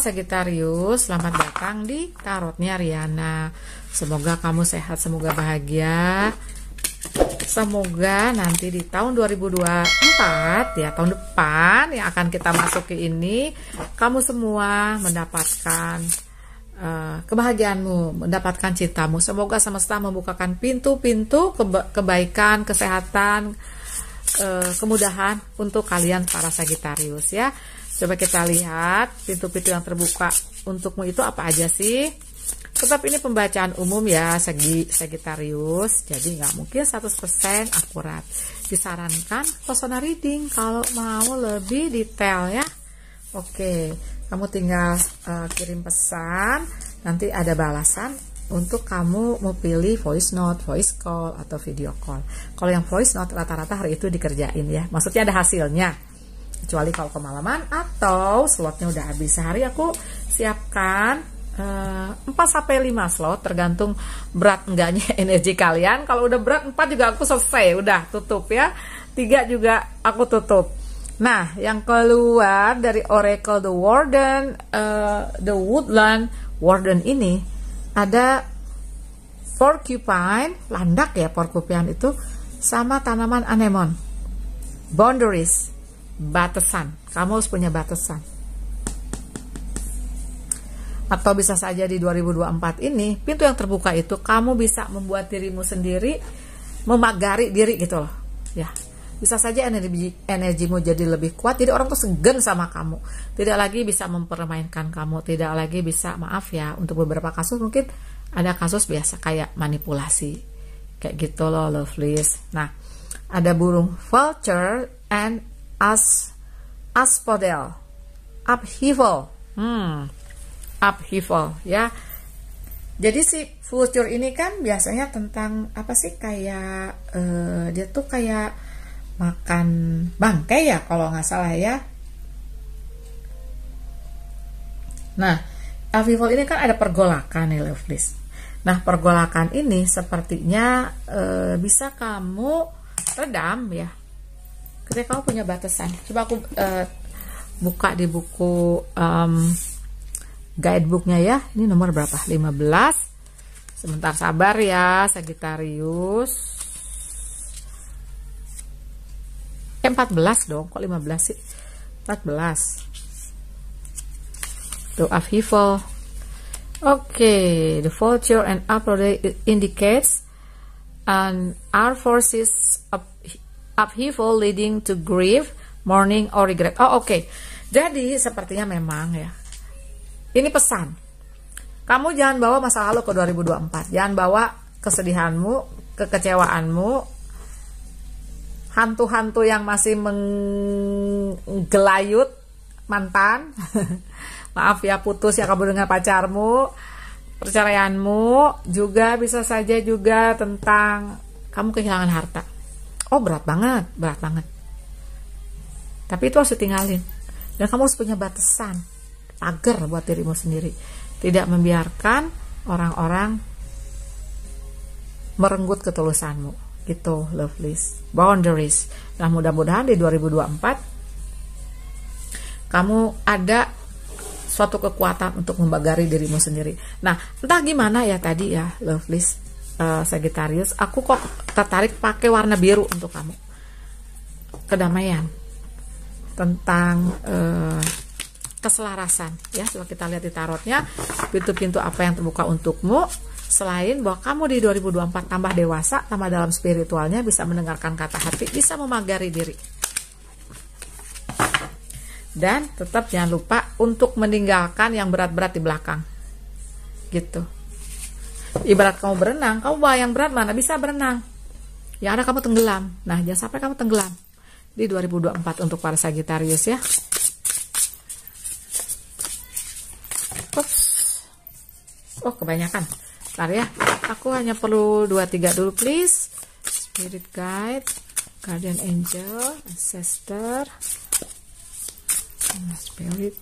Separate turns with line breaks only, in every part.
Sagitarius, Sagittarius, selamat datang di tarotnya Riana. Semoga kamu sehat, semoga bahagia. Semoga nanti di tahun 2024 ya tahun depan yang akan kita masuki ini kamu semua mendapatkan uh, kebahagiaanmu, mendapatkan cintamu. Semoga semesta membukakan pintu-pintu keba kebaikan, kesehatan, uh, kemudahan untuk kalian para Sagittarius ya. Coba kita lihat pintu-pintu yang terbuka untukmu itu apa aja sih? Tetap ini pembacaan umum ya segi Sagittarius, jadi nggak mungkin 100% akurat. Disarankan personal reading kalau mau lebih detail ya. Oke, kamu tinggal uh, kirim pesan, nanti ada balasan untuk kamu mau pilih voice note, voice call, atau video call. Kalau yang voice note rata-rata hari itu dikerjain ya, maksudnya ada hasilnya kecuali kalau kemalaman atau slotnya udah habis sehari aku siapkan uh, eh, 4 sampai 5 slot tergantung berat enggaknya energi kalian kalau udah berat 4 juga aku selesai udah tutup ya tiga juga aku tutup nah yang keluar dari Oracle The Warden uh, The Woodland Warden ini ada porcupine landak ya porcupine itu sama tanaman anemon boundaries batasan. Kamu harus punya batasan. Atau bisa saja di 2024 ini, pintu yang terbuka itu kamu bisa membuat dirimu sendiri memagari diri gitu loh. Ya. Bisa saja energi energimu jadi lebih kuat, jadi orang tuh segan sama kamu. Tidak lagi bisa mempermainkan kamu, tidak lagi bisa maaf ya, untuk beberapa kasus mungkin ada kasus biasa kayak manipulasi. Kayak gitu loh, lovelies. Nah, ada burung vulture and as podel upheaval hmm upheaval ya jadi si future ini kan biasanya tentang apa sih kayak uh, dia tuh kayak makan bangkai ya kalau nggak salah ya nah upheaval ini kan ada pergolakan nih list. Nah, pergolakan ini sepertinya e, bisa kamu redam ya. Jadi kamu punya batasan. Coba aku uh, buka di buku um, guidebooknya ya. Ini nomor berapa? 15. Sebentar sabar ya, Sagittarius. 14 eh, dong, kok 15 sih? 14. Tuh, upheaval. Oke, okay, the vulture and upper indicates an our forces up upheaval leading to grief, mourning or regret. Oh, oke. Okay. Jadi sepertinya memang ya. Ini pesan. Kamu jangan bawa masa lalu ke 2024. Jangan bawa kesedihanmu, kekecewaanmu, hantu-hantu yang masih menggelayut mantan. Maaf ya putus ya kamu dengan pacarmu, perceraianmu juga bisa saja juga tentang kamu kehilangan harta oh berat banget berat banget tapi itu harus ditinggalin dan kamu harus punya batasan pagar buat dirimu sendiri tidak membiarkan orang-orang merenggut ketulusanmu gitu love list, boundaries nah mudah-mudahan di 2024 kamu ada suatu kekuatan untuk membagari dirimu sendiri nah entah gimana ya tadi ya love list uh, Sagittarius aku kok tertarik pakai warna biru untuk kamu kedamaian tentang uh, keselarasan ya coba kita lihat di tarotnya pintu-pintu apa yang terbuka untukmu selain bahwa kamu di 2024 tambah dewasa tambah dalam spiritualnya bisa mendengarkan kata hati bisa memagari diri dan tetap jangan lupa untuk meninggalkan yang berat-berat di belakang gitu ibarat kamu berenang kamu bayang berat mana bisa berenang yang ada kamu tenggelam nah jangan sampai kamu tenggelam di 2024 untuk para Sagittarius ya Ups. oh kebanyakan Bentar ya aku hanya perlu 2-3 dulu please spirit guide guardian angel ancestor spirit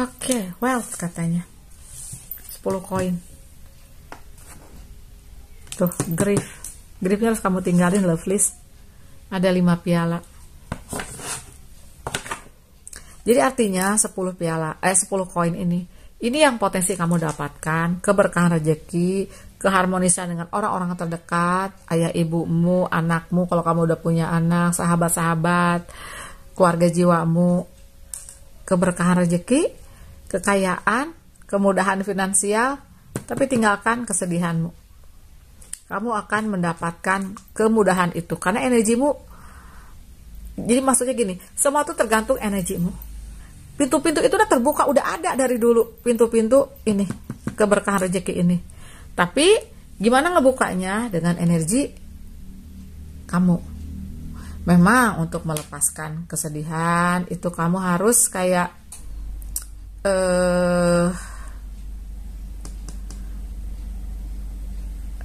oke okay, wealth katanya 10 koin tuh grief griefnya harus kamu tinggalin love list. ada lima piala jadi artinya 10 piala eh 10 koin ini ini yang potensi kamu dapatkan keberkahan rezeki keharmonisan dengan orang-orang terdekat ayah ibumu anakmu kalau kamu udah punya anak sahabat-sahabat keluarga jiwamu keberkahan rezeki kekayaan kemudahan finansial tapi tinggalkan kesedihanmu kamu akan mendapatkan kemudahan itu karena energimu jadi maksudnya gini semua itu tergantung energimu pintu-pintu itu udah terbuka udah ada dari dulu pintu-pintu ini keberkahan rezeki ini tapi gimana ngebukanya dengan energi kamu memang untuk melepaskan kesedihan itu kamu harus kayak eh uh,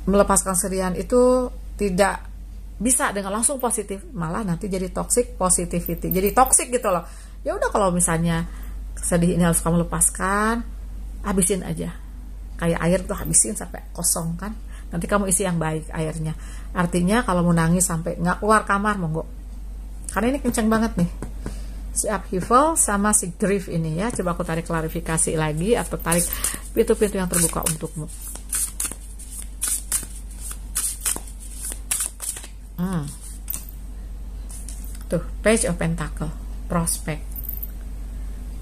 melepaskan serian itu tidak bisa dengan langsung positif malah nanti jadi toxic positivity jadi toxic gitu loh ya udah kalau misalnya sedih ini harus kamu lepaskan habisin aja kayak air tuh habisin sampai kosong kan nanti kamu isi yang baik airnya artinya kalau mau nangis sampai nggak keluar kamar monggo karena ini kenceng banget nih si upheaval sama si grief ini ya coba aku tarik klarifikasi lagi atau tarik pintu-pintu yang terbuka untukmu hmm. tuh page of pentacle prospek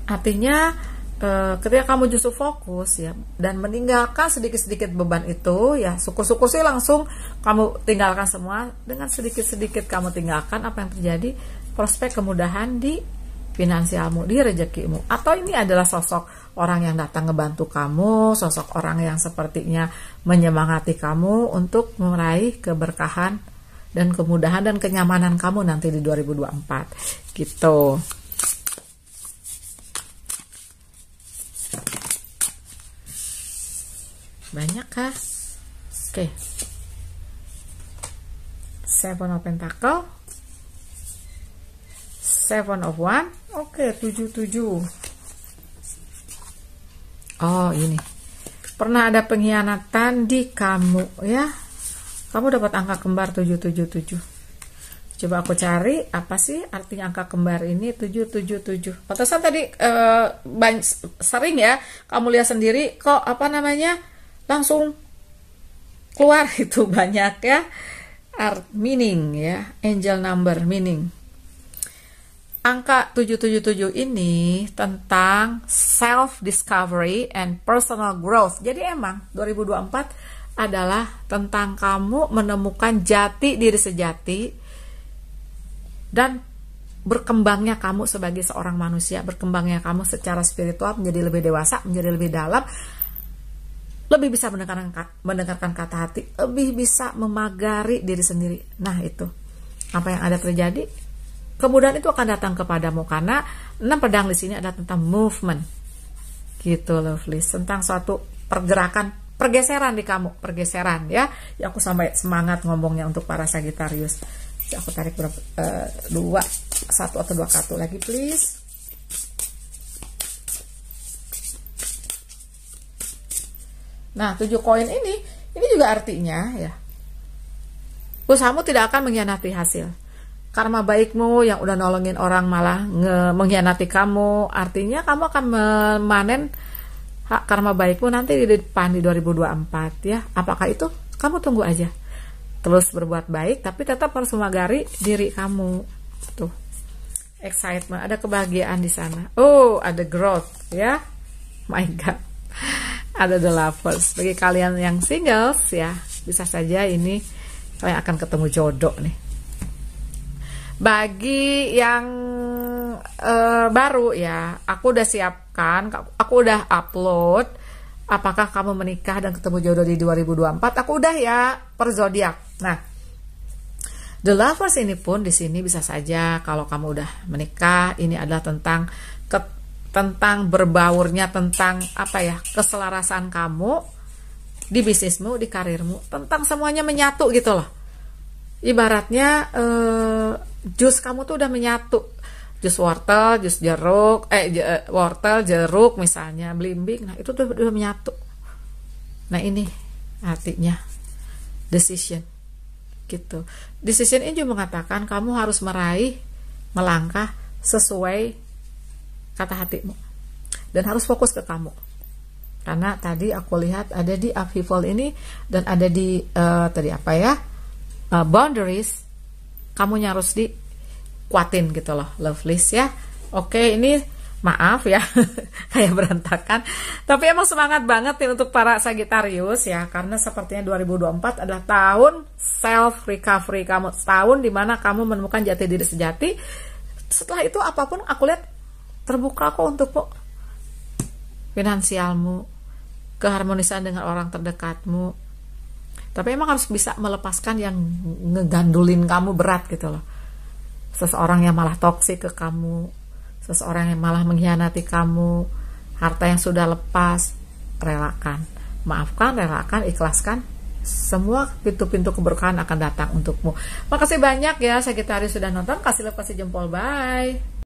artinya eh, ketika kamu justru fokus ya dan meninggalkan sedikit-sedikit beban itu ya syukur-syukur sih langsung kamu tinggalkan semua dengan sedikit-sedikit kamu tinggalkan apa yang terjadi prospek kemudahan di finansialmu, di rezekimu. Atau ini adalah sosok orang yang datang ngebantu kamu, sosok orang yang sepertinya menyemangati kamu untuk meraih keberkahan dan kemudahan dan kenyamanan kamu nanti di 2024 gitu banyak kah? Oke. Okay. Seven of Pentacle. Seven of One. Oke, okay, tujuh tujuh. Oh, ini. Pernah ada pengkhianatan di kamu ya? kamu dapat angka kembar 777 coba aku cari apa sih artinya angka kembar ini 777 pantesan tadi eh, banyak, sering ya kamu lihat sendiri kok apa namanya langsung keluar itu banyak ya art meaning ya angel number meaning angka 777 ini tentang self discovery and personal growth. Jadi emang 2024 adalah tentang kamu menemukan jati diri sejati dan berkembangnya kamu sebagai seorang manusia, berkembangnya kamu secara spiritual menjadi lebih dewasa, menjadi lebih dalam, lebih bisa mendengarkan mendengarkan kata hati, lebih bisa memagari diri sendiri. Nah, itu. Apa yang ada terjadi? Kemudian itu akan datang kepadamu karena enam pedang di sini ada tentang movement. Gitu lovely, Tentang suatu pergerakan pergeseran di kamu, pergeseran ya. ya aku sampai semangat ngomongnya untuk para Sagitarius. Ya, aku tarik berapa, uh, dua, satu atau dua kartu lagi please. Nah, tujuh koin ini, ini juga artinya ya, usahamu tidak akan mengkhianati hasil. Karma baikmu yang udah nolongin orang malah mengkhianati kamu, artinya kamu akan memanen hak karma baikmu nanti di depan di 2024 ya. Apakah itu? Kamu tunggu aja. Terus berbuat baik tapi tetap harus memagari diri kamu. Tuh. Excitement, ada kebahagiaan di sana. Oh, ada growth ya. My god. Ada the lovers. Bagi kalian yang singles ya, bisa saja ini kalian akan ketemu jodoh nih. Bagi yang uh, baru ya, aku udah siap kan aku udah upload apakah kamu menikah dan ketemu jodoh di 2024 aku udah ya per zodiak nah The Lovers ini pun di sini bisa saja kalau kamu udah menikah ini adalah tentang ke, tentang berbaurnya tentang apa ya keselarasan kamu di bisnismu di karirmu tentang semuanya menyatu gitu loh ibaratnya eh, jus kamu tuh udah menyatu jus wortel, jus jeruk, eh, eh wortel, jeruk misalnya, belimbing. Nah, itu tuh udah menyatu. Nah, ini artinya decision gitu. Decision ini juga mengatakan kamu harus meraih melangkah sesuai kata hatimu dan harus fokus ke kamu. Karena tadi aku lihat ada di upheaval ini dan ada di uh, tadi apa ya? Uh, boundaries kamu harus di kuatin gitu loh love list ya oke ini maaf ya kayak berantakan tapi emang semangat banget nih untuk para Sagittarius ya karena sepertinya 2024 adalah tahun self recovery kamu tahun dimana kamu menemukan jati diri sejati setelah itu apapun aku lihat terbuka kok untuk kok finansialmu keharmonisan dengan orang terdekatmu tapi emang harus bisa melepaskan yang ngegandulin kamu berat gitu loh seseorang yang malah toksik ke kamu, seseorang yang malah mengkhianati kamu, harta yang sudah lepas, relakan. Maafkan, relakan, ikhlaskan. Semua pintu-pintu keberkahan akan datang untukmu. Makasih banyak ya sekretaris sudah nonton. Kasih love, kasih jempol. Bye.